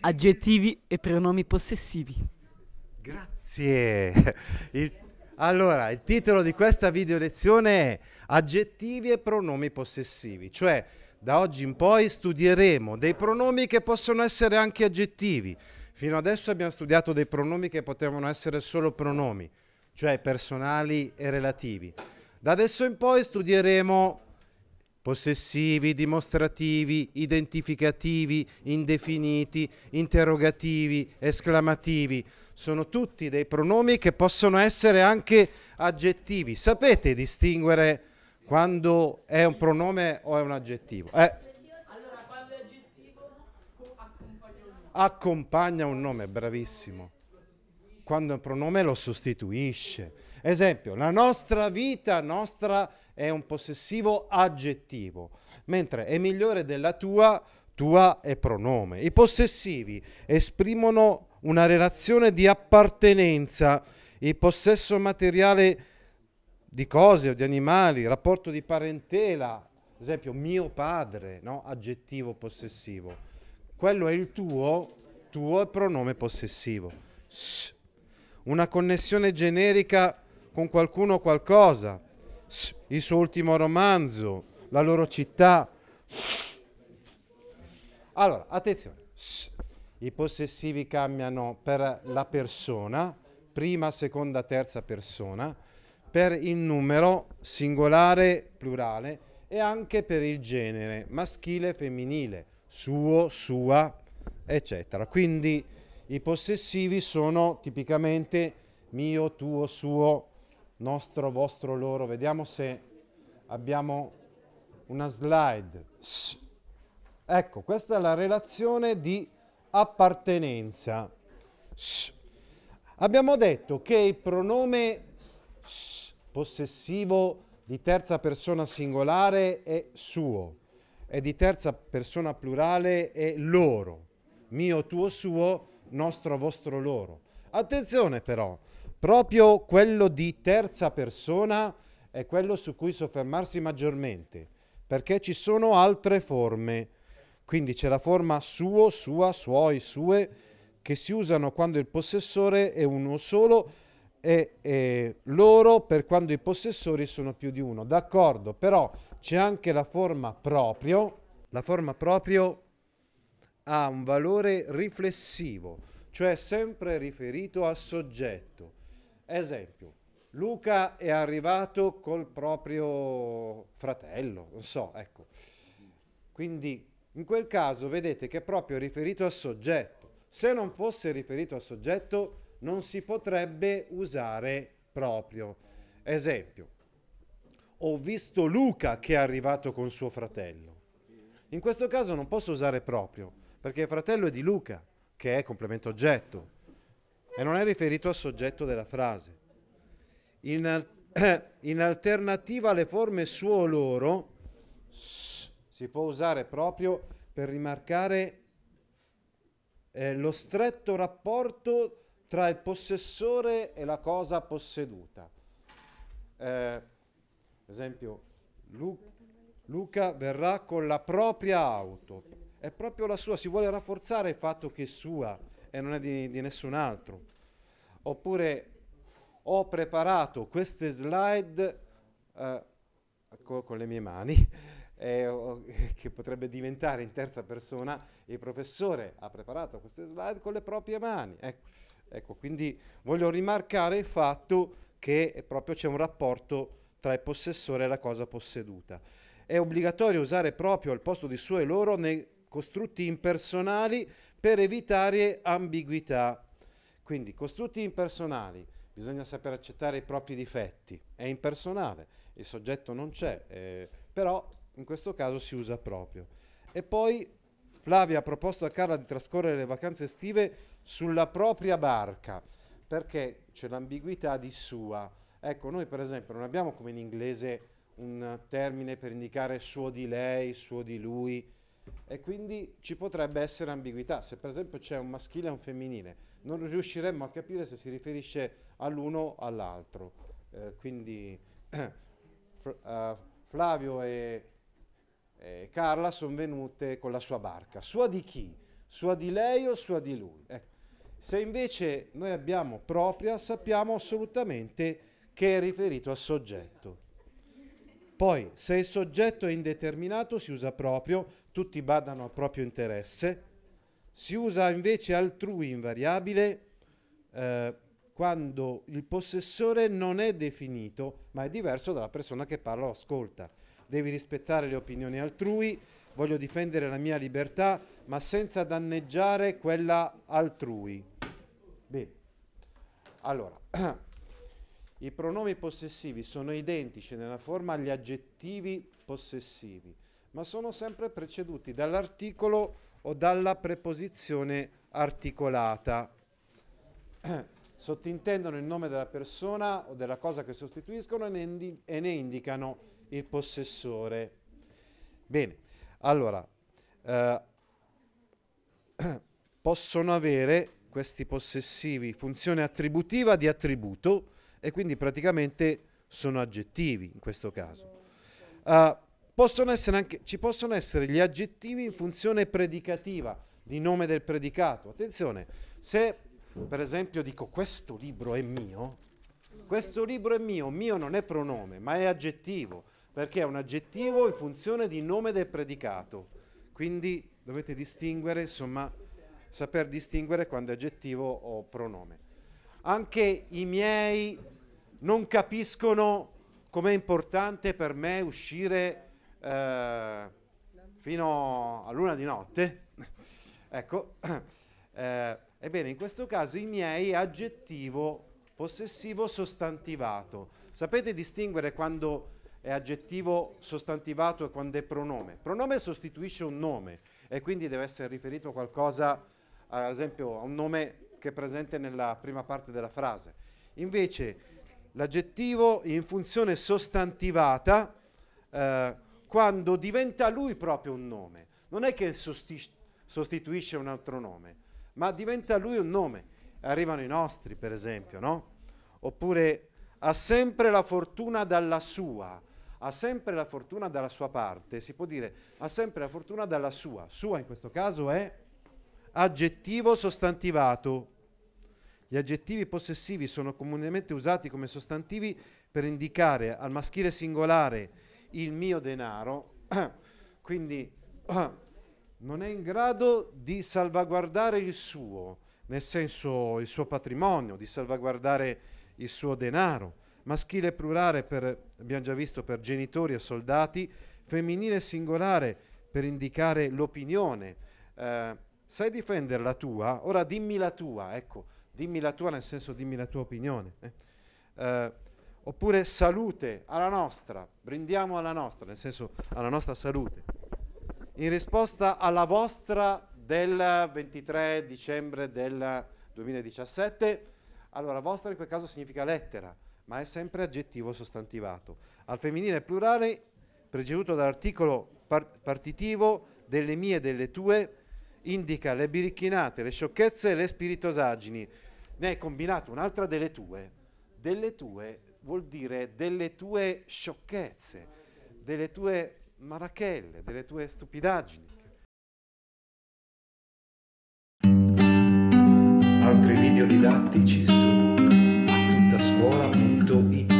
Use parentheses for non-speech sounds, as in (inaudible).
aggettivi e pronomi possessivi. Grazie. (laughs) Il, allora, il titolo di questa video lezione è Aggettivi e pronomi possessivi, cioè da oggi in poi studieremo dei pronomi che possono essere anche aggettivi. Fino adesso abbiamo studiato dei pronomi che potevano essere solo pronomi, cioè personali e relativi. Da adesso in poi studieremo possessivi, dimostrativi, identificativi, indefiniti, interrogativi, esclamativi. Sono tutti dei pronomi che possono essere anche aggettivi. Sapete distinguere quando è un pronome o è un aggettivo? Eh. Allora, quando è un nome. Accompagna un nome, bravissimo. Quando è un pronome lo sostituisce Esempio, la nostra vita, nostra è un possessivo aggettivo, mentre è migliore della tua, tua è pronome. I possessivi esprimono una relazione di appartenenza, il possesso materiale di cose o di animali, rapporto di parentela, esempio mio padre, no? aggettivo possessivo. Quello è il tuo, tuo è pronome possessivo. Una connessione generica con qualcuno qualcosa, il suo ultimo romanzo, la loro città. Allora, attenzione, i possessivi cambiano per la persona, prima, seconda, terza persona, per il numero singolare, plurale e anche per il genere, maschile, femminile, suo, sua, eccetera. Quindi i possessivi sono tipicamente mio, tuo, suo, nostro, vostro, loro. Vediamo se abbiamo una slide. Ecco, questa è la relazione di appartenenza. Abbiamo detto che il pronome possessivo di terza persona singolare è suo e di terza persona plurale è loro, mio, tuo, suo, nostro, vostro, loro. Attenzione però, Proprio quello di terza persona è quello su cui soffermarsi maggiormente, perché ci sono altre forme. Quindi c'è la forma suo, sua, suoi, sue, che si usano quando il possessore è uno solo e, e loro per quando i possessori sono più di uno. D'accordo, però c'è anche la forma proprio. La forma proprio ha un valore riflessivo, cioè sempre riferito al soggetto Esempio, Luca è arrivato col proprio fratello, non so, ecco. Quindi in quel caso vedete che è proprio riferito al soggetto. Se non fosse riferito al soggetto non si potrebbe usare proprio. Esempio, ho visto Luca che è arrivato con suo fratello. In questo caso non posso usare proprio, perché il fratello è di Luca, che è complemento oggetto e non è riferito al soggetto della frase. In, al- (clears throat) in alternativa alle forme suo loro si può usare proprio per rimarcare eh, lo stretto rapporto tra il possessore e la cosa posseduta. Eh, esempio, Lu- Luca verrà con la propria auto, è proprio la sua, si vuole rafforzare il fatto che è sua e non è di, di nessun altro. Oppure ho preparato queste slide eh, con, ecco, con le mie mani, (laughs) eh, (laughs) che potrebbe diventare in terza persona, il professore ha preparato queste slide con le proprie mani. Ecco, ecco quindi voglio rimarcare il fatto che proprio c'è un rapporto tra il possessore e la cosa posseduta. È obbligatorio usare proprio al posto di suo e loro nei costrutti impersonali per evitare ambiguità. Quindi costrutti impersonali, bisogna saper accettare i propri difetti, è impersonale, il soggetto non c'è, eh, però in questo caso si usa proprio. E poi Flavia ha proposto a Carla di trascorrere le vacanze estive sulla propria barca, perché c'è l'ambiguità di sua. Ecco, noi per esempio non abbiamo come in inglese un termine per indicare suo di lei, suo di lui, e quindi ci potrebbe essere ambiguità. Se per esempio c'è un maschile e un femminile, non riusciremmo a capire se si riferisce all'uno o all'altro. Eh, quindi uh, (clears throat) Flavio e, e Carla sono venute con la sua barca. Sua di chi? Sua di lei o sua di lui? Ecco. Se invece noi abbiamo propria, sappiamo assolutamente che è riferito al soggetto. Poi, se il soggetto è indeterminato, si usa proprio, tutti badano al proprio interesse, si usa invece altrui invariabile eh, quando il possessore non è definito, ma è diverso dalla persona che parla o ascolta. Devi rispettare le opinioni altrui, voglio difendere la mia libertà, ma senza danneggiare quella altrui. Bene. Allora, (clears throat) i pronomi possessivi sono identici nella forma agli aggettivi possessivi ma sono sempre preceduti dall'articolo o dalla preposizione articolata. (clears throat) Sottintendono il nome della persona o della cosa che sostituiscono e ne, indi- e ne indicano il possessore. Bene, allora, eh, (clears throat) possono avere questi possessivi funzione attributiva di attributo e quindi praticamente sono aggettivi in questo caso. Uh, Possono anche, ci possono essere gli aggettivi in funzione predicativa, di nome del predicato. Attenzione, se per esempio dico questo libro è mio, questo libro è mio, mio non è pronome, ma è aggettivo, perché è un aggettivo in funzione di nome del predicato. Quindi dovete distinguere, insomma, saper distinguere quando è aggettivo o pronome. Anche i miei non capiscono com'è importante per me uscire eh, fino a luna di notte, (laughs) ecco, (coughs) eh, ebbene in questo caso i miei aggettivo possessivo sostantivato. Sapete distinguere quando è aggettivo sostantivato e quando è pronome? Pronome sostituisce un nome e quindi deve essere riferito a qualcosa, ad esempio a un nome che è presente nella prima parte della frase. Invece l'aggettivo in funzione sostantivata eh, quando diventa lui proprio un nome. Non è che sostituisce un altro nome, ma diventa lui un nome. Arrivano i nostri, per esempio, no? Oppure ha sempre la fortuna dalla sua, ha sempre la fortuna dalla sua parte, si può dire ha sempre la fortuna dalla sua. Sua in questo caso è aggettivo sostantivato. Gli aggettivi possessivi sono comunemente usati come sostantivi per indicare al maschile singolare il mio denaro, (clears throat) quindi (clears throat) non è in grado di salvaguardare il suo, nel senso il suo patrimonio, di salvaguardare il suo denaro. Maschile e plurale per, abbiamo già visto, per genitori e soldati, femminile e singolare per indicare l'opinione. Eh, sai difendere la tua? Ora dimmi la tua, ecco, dimmi la tua nel senso dimmi la tua opinione. Eh. Eh, oppure salute alla nostra, brindiamo alla nostra, nel senso alla nostra salute, in risposta alla vostra del 23 dicembre del 2017, allora vostra in quel caso significa lettera, ma è sempre aggettivo sostantivato. Al femminile plurale, preceduto dall'articolo partitivo delle mie e delle tue, indica le birichinate, le sciocchezze e le spiritosaggini. Ne hai combinato un'altra delle tue. Delle tue vuol dire delle tue sciocchezze, delle tue marachelle, delle tue stupidaggini. Altri video didattici su attuttascuola.it